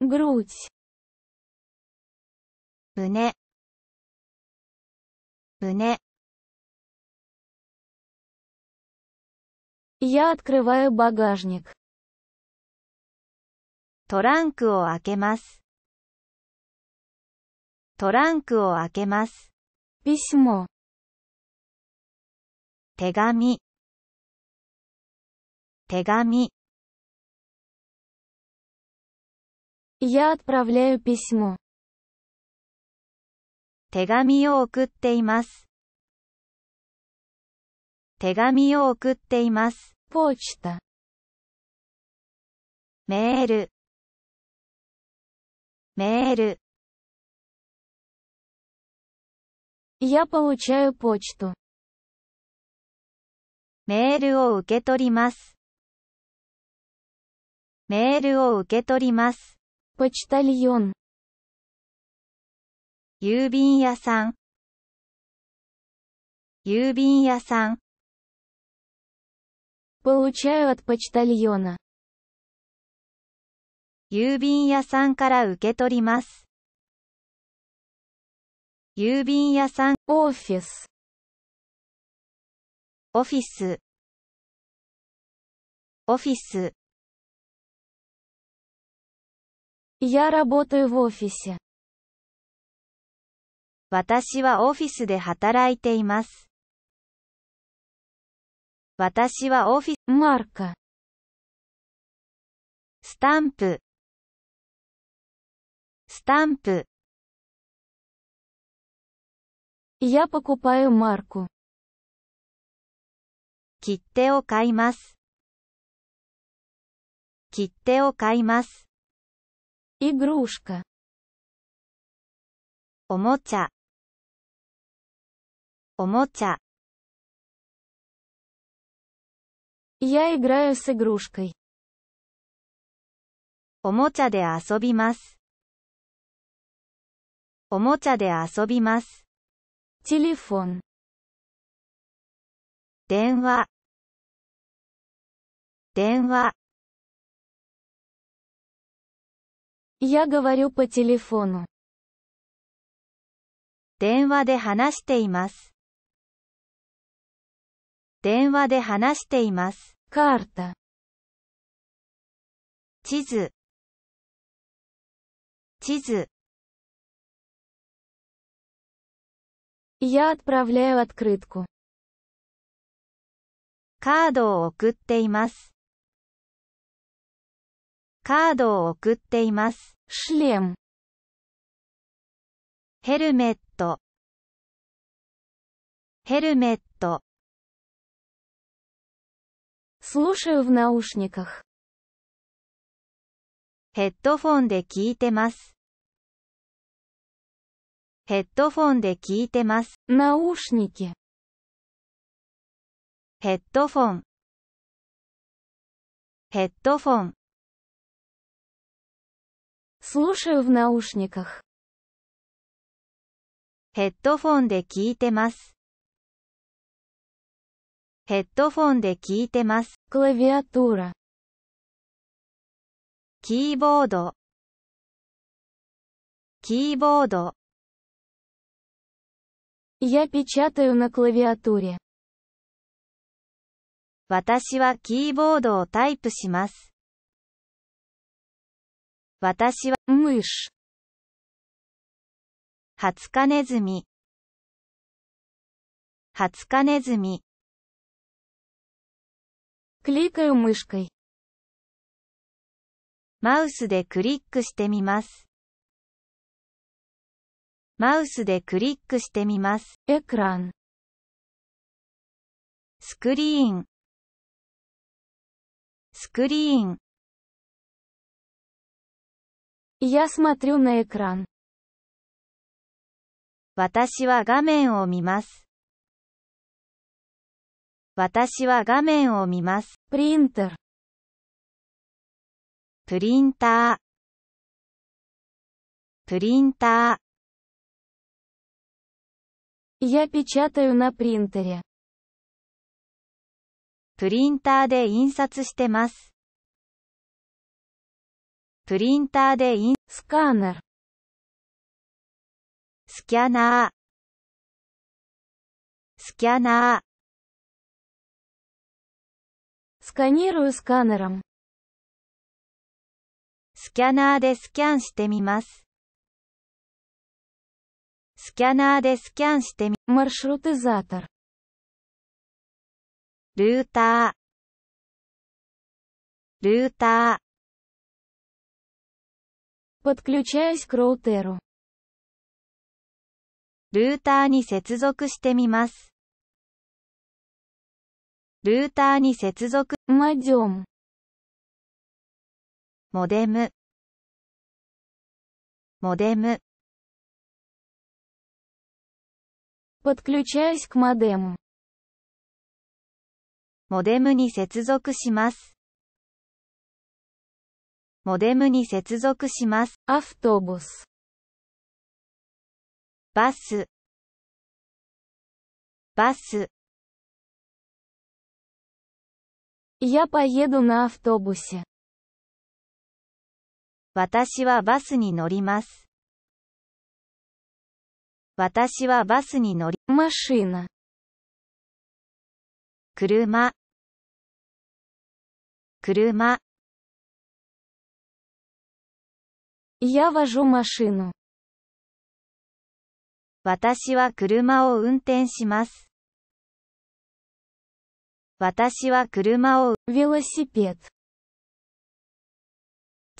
грудь 胸 я открываю б а г а ж н トランクを開けます。トランクを開けます。ビシモ。手紙。手紙。Я отправляю письмо. 手紙を送っています。手紙を送っています。ポ о ч т メール。メール。Я получаю почту. メールを受け取ります。メールを受け取ります。почтальон 郵便屋さん郵便屋さん получаю от почтальона 郵便屋さんから受け取ります郵便屋さんオフィスオフィスオフィス Я работаю в офисе. 私はオフィスで働いています。私はオフィス、マーカ。スタンプ、スタンプ。Я покупаю марку. 切手を買います。切手を買います。Игрушка. おもちゃ。おもちゃ。Я играю с игрушкой. おもちゃで遊びます。おもちゃで遊びます。телефон 電話電話 Я говорю по телефону. 電話で話しています。電話で話しています。カータ。地図。地図。Я отправляю открытку. カードを送っています。カードを送っています。ヘルメットヘルメットヘッドフォンで聞いてます。ヘッドフォンで聞いてます。ヘッドフォンヘッドフォン Слушаю в наушниках. ヘッドフォンで聞いてます。ヘッドフォンで聞いてます。Клавиатура. キーボード。キーボード。Я печатаю на клавиатуре. 私はキーボードをタイプします。私は、むし。はつかねずみ。はつかねずみ。クリック а ю м ы ш マウスでクリックしてみます。マウスでクリックしてみます。エクラン。スクリーン。スクリーン。Я смотрю на экран. 私は画面を見ます。私は画面を見ます。プリンター。プリンター。プリンター。Я печатаю на принтере. プリンターで印刷してます。プリンターでイン、スカーナスキャナー、スキャナー。スカニー и р у ю ナ к スキャナーでスキャンしてみます。スキャナーでスキャンしてみ、м а ルーター、ルーター。п о д к л ю ч а ю с ルーターに接続してみます。ルーターに接続。モデム。モデム。подключаюсь モデムに接続します。モデムに接続します。アフトボス。バス。バス。Я поеду на автобусе. 私はバスに乗ります。私はバスに乗り、м а ш и 車。車。Я вожу машину. 私は車を運転します。私は車を велосипед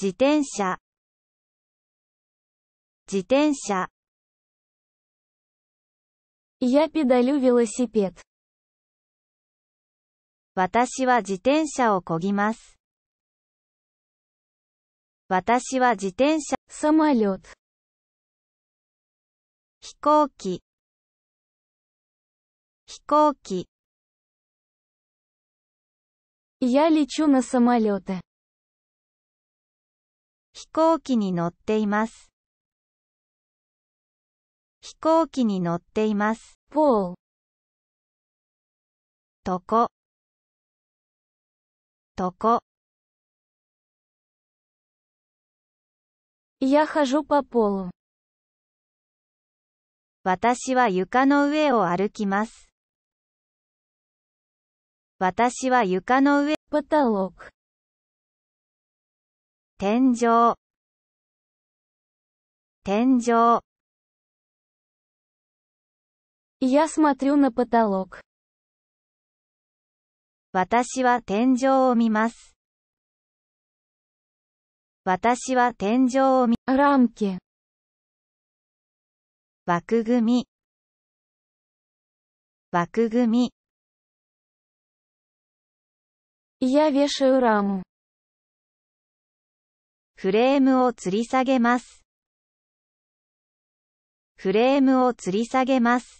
自転車自転車 Я педалю велосипед 私は自転車をこぎます。私は自転車、サマリ о ト。飛行機、飛行機。Я лечу на самолете. 飛行機に乗っています。飛行機に乗っています。ポール。とこ。とこ。私は床の上を歩きます。私は床の上、パタ天井、天井。私は天井を見ます。私は天井を見、р а м 枠組み、枠組み、Я вешаю р а フレームを吊り下げます。フレームを吊り下げます。